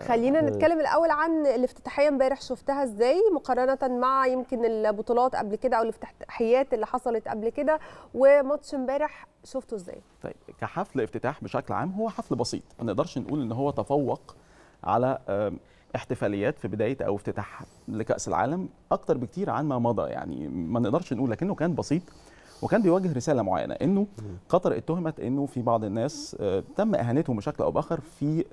خلينا نتكلم الاول عن الافتتاحيه امبارح شفتها ازاي مقارنه مع يمكن البطولات قبل كده او الافتتاحيات اللي حصلت قبل كده وماتش امبارح شفته ازاي طيب كحفل افتتاح بشكل عام هو حفل بسيط ما نقدرش نقول ان هو تفوق على احتفاليات في بدايه او افتتاح لكاس العالم اكتر بكتير عن ما مضى يعني ما نقدرش نقول لكنه كان بسيط وكان بيواجه رساله معينه انه قطر اتهمت انه في بعض الناس آه، تم اهانتهم بشكل او باخر في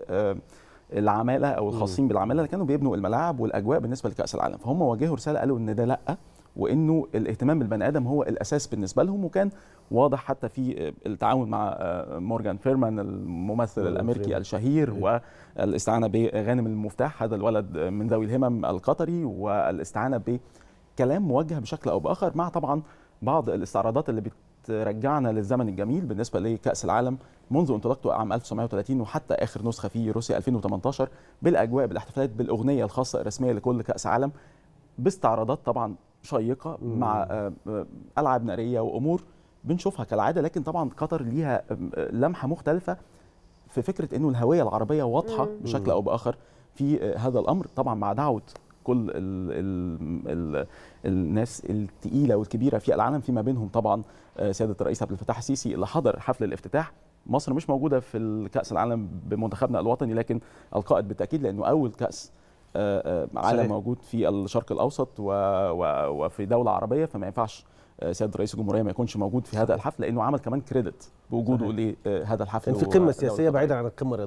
العماله او الخاصين بالعماله اللي كانوا بيبنوا الملاعب والاجواء بالنسبه لكاس العالم فهم وجهوا رساله قالوا ان ده لا وانه الاهتمام بالبني ادم هو الاساس بالنسبه لهم وكان واضح حتى في آه، التعاون مع آه، مورجان فيرمان الممثل الامريكي الشهير إيه. والاستعانه بغانم المفتاح هذا الولد من ذوي الهمم القطري والاستعانه بكلام موجه بشكل او باخر مع طبعا بعض الاستعراضات اللي رجعنا للزمن الجميل بالنسبه لكاس العالم منذ انطلاقته عام 1930 وحتى اخر نسخه في روسيا 2018 بالاجواء بالاحتفالات بالاغنيه الخاصه الرسميه لكل كاس عالم باستعراضات طبعا شيقه مع آه، آه، العاب ناريه وامور بنشوفها كالعاده لكن طبعا قطر ليها آه، لمحه مختلفه في فكره انه الهويه العربيه واضحه بشكل او باخر في هذا الامر طبعا مع دعوه كل الـ الـ الـ الناس التقيله والكبيره في العالم فيما بينهم طبعا آه، سياده الرئيس عبد الفتاح السيسي اللي حضر حفل الافتتاح مصر مش موجوده في الكاس العالم بمنتخبنا الوطني لكن القائد بالتاكيد لانه اول كاس آه، آه، عالم موجود في الشرق الاوسط وفي دوله عربيه فما ينفعش سياده رئيس الجمهوريه ما يكونش موجود في هذا الحفل لانه عمل كمان كريدت بوجوده لهذا الحفل في قمه سياسيه بعيدا عن القمه